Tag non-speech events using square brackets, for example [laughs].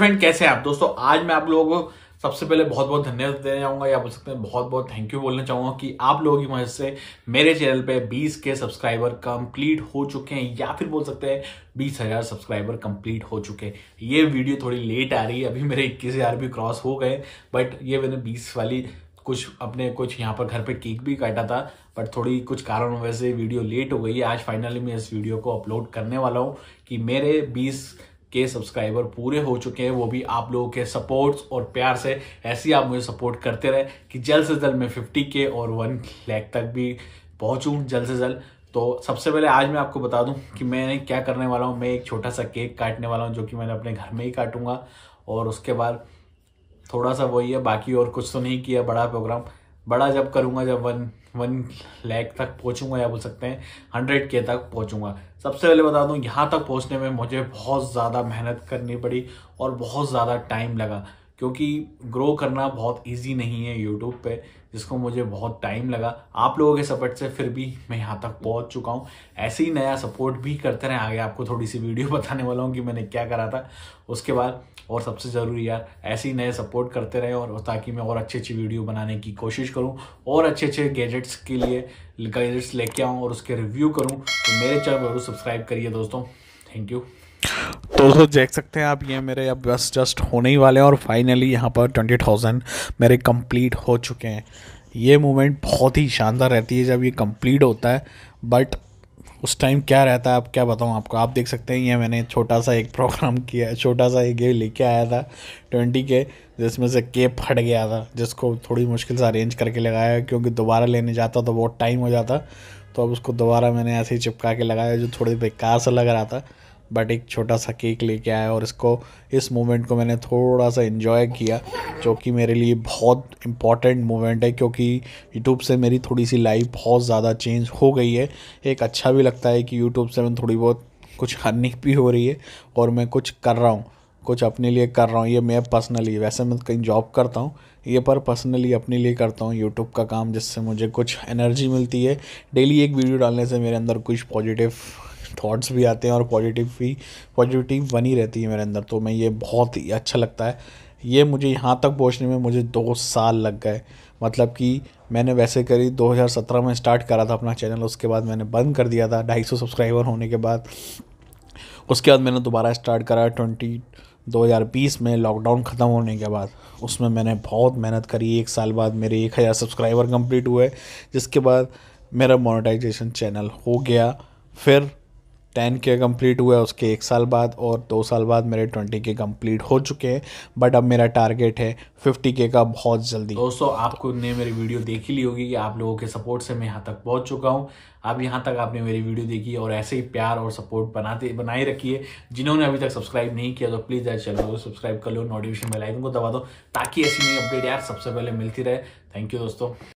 friend कैसे हैं आप दोस्तों आज मैं आप लोगों को सबसे पहले बहुत बहुत धन्यवाद देना चाहूंगा या बोल सकते हैं बहुत बहुत थैंक यू बोलना चाहूंगा कि आप लोगों की मदद से मेरे चैनल पे 20 के सब्सक्राइबर कंप्लीट हो चुके हैं या फिर बोल सकते हैं बीस हजार सब्सक्राइबर कंप्लीट हो चुके हैं ये वीडियो थोड़ी लेट आ रही है अभी मेरे इक्कीस भी क्रॉस हो गए बट ये मैंने बीस वाली कुछ अपने कुछ यहाँ पर घर पे केक भी काटा था बट थोड़ी कुछ कारण वजह से वीडियो लेट हो गई है आज फाइनली मैं इस वीडियो को अपलोड करने वाला हूँ कि मेरे 20 के सब्सक्राइबर पूरे हो चुके हैं वो भी आप लोगों के सपोर्ट्स और प्यार से ऐसे ही आप मुझे सपोर्ट करते रहे कि जल्द से जल्द मैं फिफ्टी के और वन लैख तक भी पहुंचूं जल्द से जल्द तो सबसे पहले आज मैं आपको बता दूं कि मैंने क्या करने वाला हूं मैं एक छोटा सा केक काटने वाला हूं जो कि मैंने अपने घर में ही काटूंगा और उसके बाद थोड़ा सा वही है बाकी और कुछ तो नहीं किया बड़ा प्रोग्राम बड़ा जब करूँगा जब वन वन लैख तक पहुँचूंगा या बोल सकते हैं हंड्रेड के तक पहुँचूंगा सबसे पहले बता दूँ यहाँ तक पहुँचने में मुझे बहुत ज़्यादा मेहनत करनी पड़ी और बहुत ज़्यादा टाइम लगा क्योंकि ग्रो करना बहुत इजी नहीं है यूट्यूब पे जिसको मुझे बहुत टाइम लगा आप लोगों के सपोर्ट से फिर भी मैं यहाँ तक पहुँच चुका हूँ ऐसे ही नया सपोर्ट भी करते रहें आगे आपको थोड़ी सी वीडियो [laughs] बताने वाला हूँ कि मैंने क्या करा था उसके बाद और सबसे ज़रूरी यार ऐसे ही नए सपोर्ट करते रहे और ताकि मैं और अच्छी अच्छी वीडियो बनाने की कोशिश करूँ और अच्छे अच्छे गैजेट्स के लिए गैजेट्स लेके आऊँ और उसके रिव्यू करूँ तो मेरे चैनल जरूर सब्सक्राइब करिए दोस्तों थैंक यू तो दोस्तों देख सकते हैं आप ये मेरे अब बस जस्ट होने ही वाले हैं और फाइनली यहाँ पर ट्वेंटी थाउजेंड मेरे कंप्लीट हो चुके हैं ये मोमेंट बहुत ही शानदार रहती है जब ये कंप्लीट होता है बट उस टाइम क्या रहता है आप क्या बताऊँ आपको आप देख सकते हैं ये मैंने छोटा सा एक प्रोग्राम किया है छोटा सा एक ये लेके आया था ट्वेंटी के जिसमें से केप फट गया था जिसको थोड़ी मुश्किल से अरेंज करके लगाया क्योंकि दोबारा लेने जाता तो बहुत टाइम हो जाता तो अब उसको दोबारा मैंने ऐसे ही चिपका के लगाया जो थोड़ी बेकार सा लग रहा था बट एक छोटा सा केक लेके आया और इसको इस मोमेंट को मैंने थोड़ा सा इन्जॉय किया जो कि मेरे लिए बहुत इम्पॉर्टेंट मोमेंट है क्योंकि यूट्यूब से मेरी थोड़ी सी लाइफ बहुत ज़्यादा चेंज हो गई है एक अच्छा भी लगता है कि यूट्यूब से मैं थोड़ी बहुत कुछ हानि भी हो रही है और मैं कुछ कर रहा हूँ कुछ अपने लिए कर रहा हूँ ये मैं पर्सनली वैसे मैं कहीं जॉब करता हूँ ये पर पर्सनली अपने लिए करता हूँ यूट्यूब का काम जिससे मुझे कुछ एनर्जी मिलती है डेली एक वीडियो डालने से मेरे अंदर कुछ पॉजिटिव थॉट्स भी आते हैं और पॉजिटिव भी पॉजिटिव बनी रहती है मेरे अंदर तो मैं ये बहुत ही अच्छा लगता है ये मुझे यहाँ तक पहुँचने में मुझे दो साल लग गए मतलब कि मैंने वैसे करी 2017 में स्टार्ट करा था अपना चैनल उसके बाद मैंने बंद कर दिया था 250 सब्सक्राइबर होने के बाद उसके बाद मैंने दोबारा स्टार्ट करा ट्वेंटी दो में लॉकडाउन ख़त्म होने के बाद उसमें मैंने बहुत मेहनत करी एक साल बाद मेरे एक हज़ार सब्सक्राइबर कंप्लीट हुए जिसके बाद मेरा मोनेटाइजेशन चैनल हो गया फिर टेन के कंप्लीट हुए उसके एक साल बाद और दो साल बाद मेरे ट्वेंटी के कंप्लीट हो चुके हैं बट अब मेरा टारगेट है फिफ्टी के का बहुत जल्दी दोस्तों आपको ने मेरी वीडियो देखी ली होगी कि आप लोगों के सपोर्ट से मैं यहाँ तक पहुँच चुका हूँ आप यहाँ तक आपने मेरी वीडियो देखी और ऐसे ही प्यार और सपोर्ट बनाते बनाए रखिए जिन्होंने अभी तक सब्सक्राइब नहीं किया तो प्लीज़ यार चैनल को सब्सक्राइब कर लो नोटिफिकेशन बेल आइकन को दबा दो ताकि ऐसी नई अपडेट यार सबसे पहले मिलती रहे थैंक यू दोस्तों